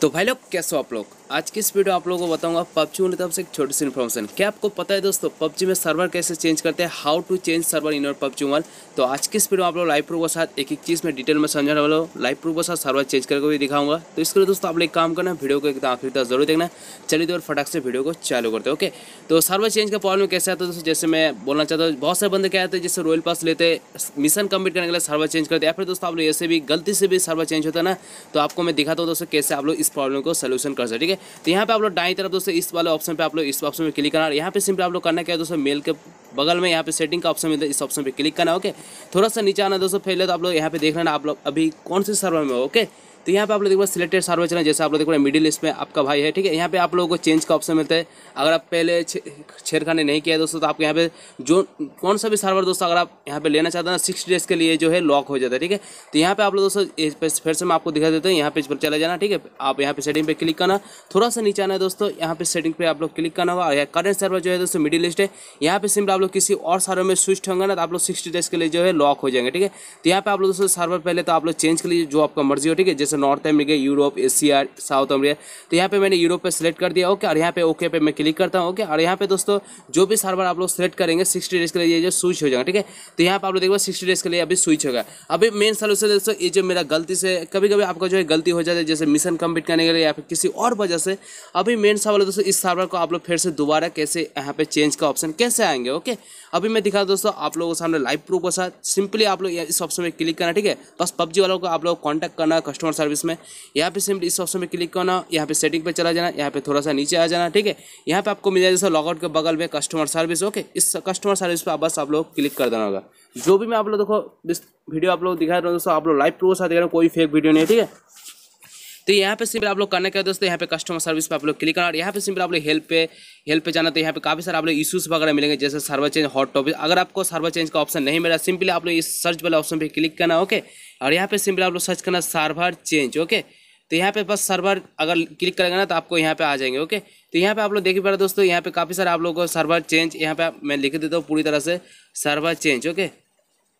तो भाई लोग कैसे हो आप लोग आज की स्पीड में आप लोगों को बताऊंगा पबजी उनकी तरफ से एक छोटी सी इन्फॉर्मेशन क्या आपको पता है दोस्तों पबजी में सर्वर कैसे चेंज करते हैं how to change server in और पबजी वन तो आज की स्पीड में आप लोग लाइव प्रूफ के साथ एक एक चीज़ में डिटेल में समझाने वाले लाइव प्रूफ के साथ सर्वर चेंज करके भी दिखाऊंगा तो इसके लिए दोस्तों आप लोग काम करना वीडियो को एकदम आखिर तक जरूर देखना चलिए तो फटाक से वीडियो को चालू करते ओके तो सर्वर चेंज का प्रॉब्लम कैसे आता है दोस्तों जैसे मैं बोलना चाहता हूँ बहुत सारे बंद क्या आते हैं जैसे रॉयल पास लेते मिशन कम्प्लीट करने के लिए सर्वर चेंज करते या फिर दोस्तों आप लोग ऐसे भी गलती से भी सर्वर चेंज होता है ना तो आपको मैं दिखाता हूँ दोस्तों कैसे आप लोग प्रॉब्लम को सोल्यूशन कर सकते ठीक है तो यहाँ पे आप लोग डाई तरफ दोस्तों इस वाले ऑप्शन पे आप लोग इस ऑप्शन पे क्लिक करना यहाँ पे सिंपली आप लोग करना क्या है दोस्तों मेल के बगल में यहाँ पे सेटिंग का ऑप्शन मिलता है इस ऑप्शन पे क्लिक करना ओके थोड़ा सा नीचे आना दोस्तों पहले तो आप लोग यहाँ पे देख लेना आप लोग अभी कौन से सर्वर में ओके तो यहाँ पे आप लोग देख सिलेक्टेड सर्वर चैनल जैसे आप लोग देख मिडिल ईस्ट में आपका भाई है ठीक है यहाँ पे आप लोगों को चेंज का ऑप्शन मिलता है अगर आप पहले छेड़खानी नहीं किया दोस्तों तो आपको यहाँ पे जो कौन सा भी सर्वर दोस्तों अगर आप यहाँ पे लेना चाहते हैं ना सिक्स डेज के लिए जो है लॉक हो जाता है ठीक है तो यहाँ पे आप लोग दोस्तों फिर से मैं आपको दिखा देता हूँ यहाँ पे इस पर चला जाना ठीक है आप यहाँ पे सेटिंग पे क्लिक करना थोड़ा सा नीचे आना है दोस्तों यहाँ पे सेटिंग पे आप लोग क्लिक करना होगा या करेंट सर्वर जो है दोस्तों मिडिल ईस्ट है यहाँ पे सिंपल आप लोग किसी और सर्वर में स्विच होंगे ना तो आप लोग सिक्सटी डेज के लिए जो है लॉक हो जाएंगे ठीक है तो यहाँ पे आप लोग दोस्तों सर्वर पहले तो आप लोग चेंज के लिए जो आपका मर्जी हो ठीक है जैसे North America Europe Asia South America तो यहाँ पे मैंने यूरोप पे सिलेक्ट कर दिया ओके और यहाँ पे ओके पे मैं क्लिक करता हूँ ओके और यहाँ पे दोस्तों जो भी सर्वर आप लोग सेलेक्ट करेंगे सिक्सटी डेज के लिए जो स्विच हो जाएगा ठीक है तो यहाँ पर आप लोग देखो सिक्सटी डेज के लिए अभी स्विच होगा अभी मेन सोल्यूशन दोस्तों ये जो मेरा गलती से कभी कभी आपका जो है गलती हो जाता है जैसे मिशन कम्प्लीट करने के लिए या फिर किसी और वजह से अभी मेन सवाल है दोस्तों इस सर्वर को आप लोग फिर से दोबारा कैसे यहाँ पे चेंज का ऑप्शन कैसे आएंगे ओके अभी मैं दिखा दोस्तों आप लोगों के सामने लाइव प्रूफ के साथ सिंपली आप लोग इस ऑप्शन में क्लिक करना ठीक है बस पबजी वालों को आप लोग कांटेक्ट करना कस्टमर सर्विस में यहाँ पे सिंपली इस ऑप्शन में क्लिक करना यहाँ पे सेटिंग पे चला जाना यहाँ पे थोड़ा सा नीचे आ जाना ठीक है यहाँ पे आपको मिल जाएगा जैसे लॉगआउट के बगल में कस्टमर सर्विस ओके इस कस्टमर सर्विस पर बस आप लोग क्लिक कर देना होगा जो भी मैं आप लोग देखो वीडियो आप लोग दिखा रहा हूँ दोस्तों आप लोग लाइव प्रूफ साथ देख रहा कोई फेक वीडियो नहीं है ठीक है तो यहाँ पे सिंपल आप लोग करने का दोस्तों यहाँ पे कस्टमर सर्विस पे आप लोग क्लिक करना और यहाँ पे सिंपल आप लोग हेल्प पे हेल्प पे जाना तो यहाँ पे काफ़ी सारे आप लोग इशूज़ वगैरह मिलेंगे जैसे सर्वर चेंज हॉट टॉपिक अगर आपको सर्वर चेंज का ऑप्शन नहीं मिला सिंपली आप लोग इस सर्च वाले ऑप्शन पर क्लिक करना ओके और यहाँ पे सिंपल आप लोग सर्च करना सर्वर चेंज ओके तो यहाँ पे बस सर्वर अगर क्लिक करेंगे ना तो आपको यहाँ पे आ जाएंगे ओके तो यहाँ पे आप लोग देख पा रहे दोस्तों यहाँ पे काफ़ी सारे आप लोगों को सर्वर चेंज यहाँ पे मैं लिख देता हूँ पूरी तरह से सर्वर चेंज ओके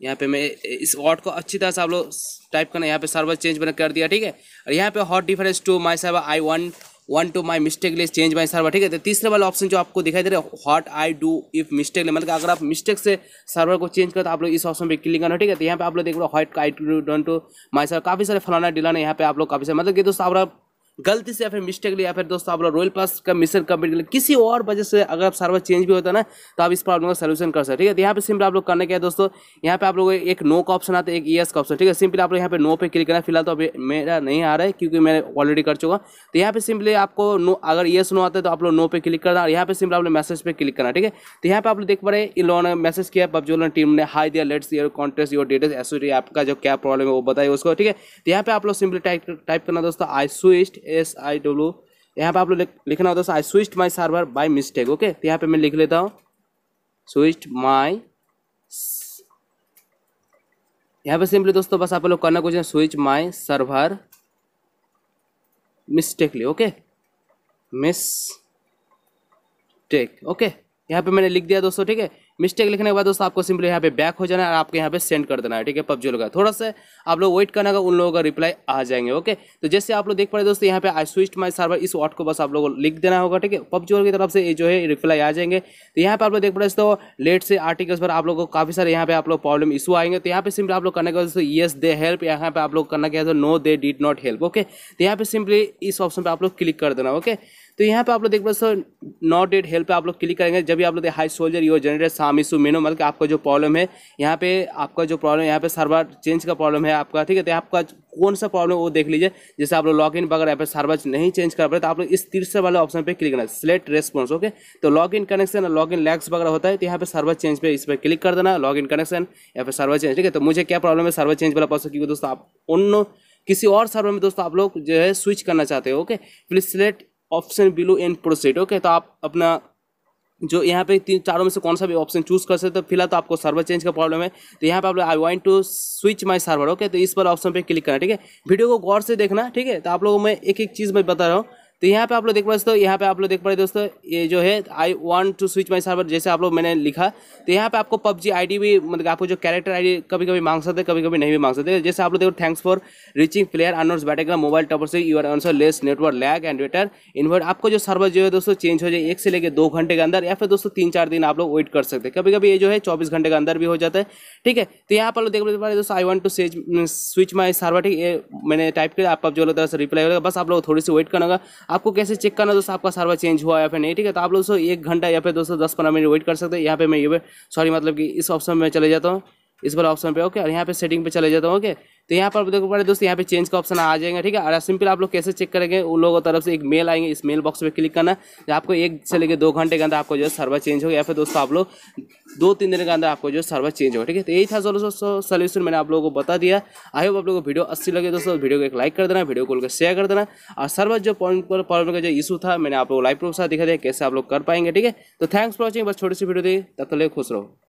यहाँ पे मैं इस वर्ड को अच्छी तरह से आप लोग टाइप करना यहाँ पे सर्वर चेंज मैंने कर दिया ठीक है और यहाँ पे hot difference to my server I one one to my mistake less change my server ठीक है तो तीसरे वाला ऑप्शन जो आपको दिखाई दे रहा है hot I do if mistake ले मतलब अगर आप मिस्टेक से सर्वर को चेंज करें तो आप लोग इस ऑप्शन पर क्लिक करना ठीक है तो यहाँ पे आप लोग देख लो hot I do don't to my server काफी सारे फलाना डिलाना यहाँ पे आप लोग काफी सारे मतलब कि दोस्तों आप गलती से या फिर मिस्टेक या फिर दोस्तों आप लोग रॉयल पास का मिशन कंप्लीट कर किसी और वजह से अगर आप सर्वर चेंज भी होता है ना तो आप इस प्रॉब्लम का सोल्यूशन कर सकते ठीक है तो यहाँ पे सिंपल आप लोग करने के है दोस्तों यहाँ पे आप लोग एक नो का ऑप्शन आता है एक ईएस का ऑप्शन ठीक है सिंपली आप लोग यहाँ पे नो पे क्लिक करना फिलहाल तो अभी मेरा नहीं आ रहा है क्योंकि मैं ऑलरेडी कर चुका तो यहाँ पे सिंपली आपको नो अगर ईएस नो आता है तो आप लोग नो पे क्लिक करना और यहाँ पे सिंपल आप लोग मैसेज पे क्लिक करना ठीक है तो यहाँ पर आप लोग देख पा रहे इन लोगों ने मैसेज किया पबजोलन टीम ने हाई दिया let's your contest your details एसोटी आपका जो क्या प्रॉब्लम है वो बताइए उसको ठीक है तो यहाँ पे आप लोग सिंपली टाइप टाइप करना दोस्तों I switched S I W यहाँ पे आप लोग लिखना होता है I switch my server by mistake okay तो यहाँ पे मैं लिख लेता हूँ स्विस्ट माई यहाँ पे सिंपली दोस्तों बस आप लोग करना कुछ है switch my server mistakenly okay mistake okay यहाँ पे मैंने लिख दिया दोस्तों ठीक है मिस्टेक लिखने के बाद दोस्तों आपको सिंपली यहाँ पे बैक हो जाना है और आपको यहाँ पे सेंड कर देना है ठीक है पबजी का थोड़ा सा आप लोग वेट करना का उन लोगों का रिप्लाई आ जाएंगे ओके तो जैसे आप लोग देख पा रहे दोस्तों यहाँ पे आई स्विच माई सर्वर इस वॉट को बस आप लोग लिख देना होगा ठीक है पबजी की तरफ से जो है रिप्लाई आ जाएंगे तो यहाँ पे आप लोग देख पा रहे दोस्तों लेट से आर्टिकल्स पर आप लोग को काफी सारे यहाँ पे आप लोग प्रॉब्लम इशू आएंगे तो यहाँ पे सिंपली आप लोग करने का दोस्तों येस दे हेल्प यहाँ पे आप लोग करना क्या no they did not help okay तो यहाँ पे सिंपली इस ऑप्शन पर आप लोग क्लिक कर देना ओके तो यहाँ पे आप लोग देख पा सर नॉट डेट हेल्प पे आप लोग क्लिक करेंगे जब भी आप लोग हाई सोल्जर योर जनरेटर सामिसु मेनो मतलब आपका जो प्रॉब्लम है यहाँ पे आपका जो प्रॉब्लम यहाँ पे सर्वर चेंज का प्रॉब्लम है आपका ठीक है तो आपका कौन सा प्रॉब्लम वो देख लीजिए जैसे आप लोग लॉग इन वगैरह यहाँ पे सर्वर नहीं चेंज कर पाए तो आप लोग इस तीसरे वाले ऑप्शन पर क्लिक करना है सिलेक्ट रेस्पॉन्स ओके तो log in connection log in lags वगैरह होता है तो यहाँ पे सर्वर चेंज पे इस पर क्लिक कर देना लॉग इन कनेक्शन या फिर सर्वर चेंज ठीक है तो मुझे क्या प्रॉब्लम है सर्वर चेंज वाला पर्सन क्योंकि दोस्तों आप उन किसी और सर्वर में दोस्तों आप लोग जो है स्विच करना चाहते हो okay please select option below and proceed okay तो आप अपना जो यहाँ पे तीन चारों में से कौन सा भी ऑप्शन चूज कर सकते हो फिलहाल तो आपको सर्वर चेंज का प्रॉब्लम है तो यहाँ पे आप लोग I want to switch my server okay तो इस पर ऑप्शन पे क्लिक करना ठीक है वीडियो को गौर से देखना ठीक है तो आप लोगों को मैं एक एक चीज़ मैं बता रहा हूँ तो यहाँ पे आप लोग देख पा रहे दोस्तों यहाँ पे आप लोग देख पा रहे दोस्तों ये जो है I want to switch my server जैसे आप लोग मैंने लिखा तो यहाँ पे आपको पबजी आईडी भी मतलब आपको जो कैरेक्टर आईडी कभी कभी मांग सकते कभी कभी नहीं भी मांग सकते जैसे आप लोग देखो थैंक्स फॉर रीचिंग प्लेयर अनोर्स बैटेगा मोबाइल टॉपर से your answer less network lag and waiter invert आपको जो सर्वर जो है दोस्तों चेंज हो जाए एक से लेकर दो घंटे के अंदर या फिर दोस्तों तीन चार दिन आप लोग वेट कर सकते हैं कभी कभी ये जो है चौबीस घंटे के अंदर भी हो जाता है ठीक है तो यहाँ पर देख पा रहे दोस्तों I want to switch my server ठीक है मैंने टाइप किया आप जो लोग रिप्लाई होगा बस आप लोग थोड़ी सी वेट करना आपको कैसे चेक करना दोस्तों आपका सर्वर चेंज हुआ या फिर नहीं ठीक है तो आप लोग दोस्तों एक घंटा या फिर दोस्तों दस पंद्रह मिनट वेट कर सकते हैं यहाँ पे मैं ये सॉरी मतलब कि इस ऑप्शन में चले जाता हूँ इस बार ऑप्शन पे ओके और यहाँ पे सेटिंग पे चले जाता हूँ ओके तो यहाँ पर देखो पड़े दोस्तों यहाँ पे चेंज का ऑप्शन आ जाएगा ठीक है और सिंपल आप लोग कैसे चेक करेंगे उन लोगों तरफ से एक मेल आएंगे इस मेल बॉक्स पर क्लिक करना जो आपको एक से लेकर दो घंटे के अंदर आपको जो है सर्वर चेंज होगा या फिर दोस्तों आप लोग दो तीन दिन के अंदर आपको जो सर्वर चेंज होगा ठीक है तो यही था दोस्तों सोल्यूशन मैंने आप लोगों को बता दिया आई होप आप लोगों को वीडियो अच्छी लगे दोस्तों वीडियो को एक लाइक कर देना वीडियो को शेयर कर देना और सर्वर जो पॉइंट पर प्रॉब्लम का जो इशू था मैंने आप लोग लाइव प्रोसा साथ दिखा दिया कैसे आप लोग कर पाएंगे ठीक है तो थैंक्स फॉर वॉचिंग बस छोटी सी वीडियो दी तब तक खुश रहो